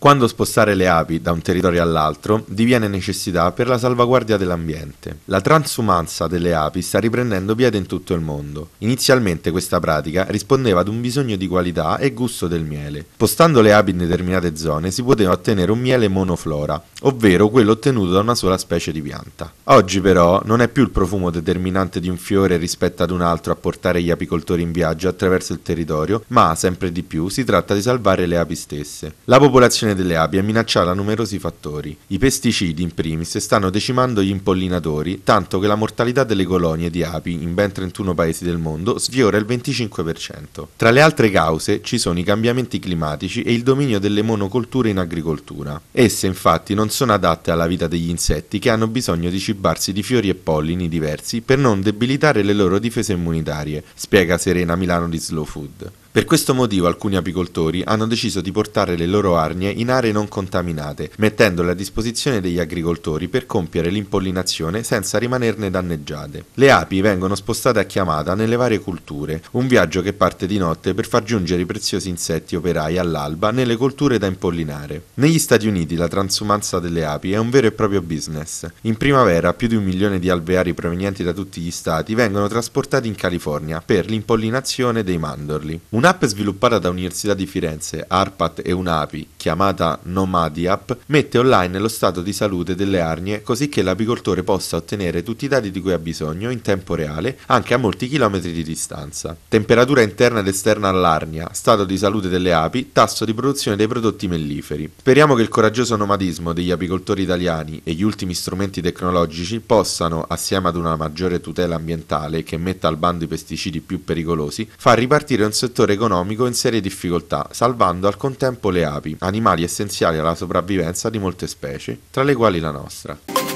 quando spostare le api da un territorio all'altro diviene necessità per la salvaguardia dell'ambiente. La transumanza delle api sta riprendendo piede in tutto il mondo. Inizialmente questa pratica rispondeva ad un bisogno di qualità e gusto del miele. Spostando le api in determinate zone si poteva ottenere un miele monoflora, ovvero quello ottenuto da una sola specie di pianta. Oggi però non è più il profumo determinante di un fiore rispetto ad un altro a portare gli apicoltori in viaggio attraverso il territorio, ma sempre di più si tratta di salvare le api stesse. La popolazione popolazione delle api è minacciata da numerosi fattori. I pesticidi, in primis, stanno decimando gli impollinatori, tanto che la mortalità delle colonie di api in ben 31 paesi del mondo sfiora il 25%. Tra le altre cause ci sono i cambiamenti climatici e il dominio delle monocolture in agricoltura. Esse infatti non sono adatte alla vita degli insetti che hanno bisogno di cibarsi di fiori e pollini diversi per non debilitare le loro difese immunitarie, spiega Serena Milano di Slow Food. Per questo motivo alcuni apicoltori hanno deciso di portare le loro arnie in aree non contaminate, mettendole a disposizione degli agricoltori per compiere l'impollinazione senza rimanerne danneggiate. Le api vengono spostate a chiamata nelle varie culture, un viaggio che parte di notte per far giungere i preziosi insetti operai all'alba nelle colture da impollinare. Negli Stati Uniti la transumanza delle api è un vero e proprio business. In primavera più di un milione di alveari provenienti da tutti gli stati vengono trasportati in California per l'impollinazione dei mandorli. Un'app sviluppata da Università di Firenze, ARPAT e UNAPI, chiamata chiamata Nomadiap, mette online lo stato di salute delle arnie così che l'apicoltore possa ottenere tutti i dati di cui ha bisogno in tempo reale, anche a molti chilometri di distanza. Temperatura interna ed esterna all'arnia, stato di salute delle api, tasso di produzione dei prodotti melliferi. Speriamo che il coraggioso nomadismo degli apicoltori italiani e gli ultimi strumenti tecnologici possano, assieme ad una maggiore tutela ambientale che metta al bando i pesticidi più pericolosi, far ripartire un settore economico in serie difficoltà, salvando al contempo le api, animali essenziali alla sopravvivenza di molte specie, tra le quali la nostra.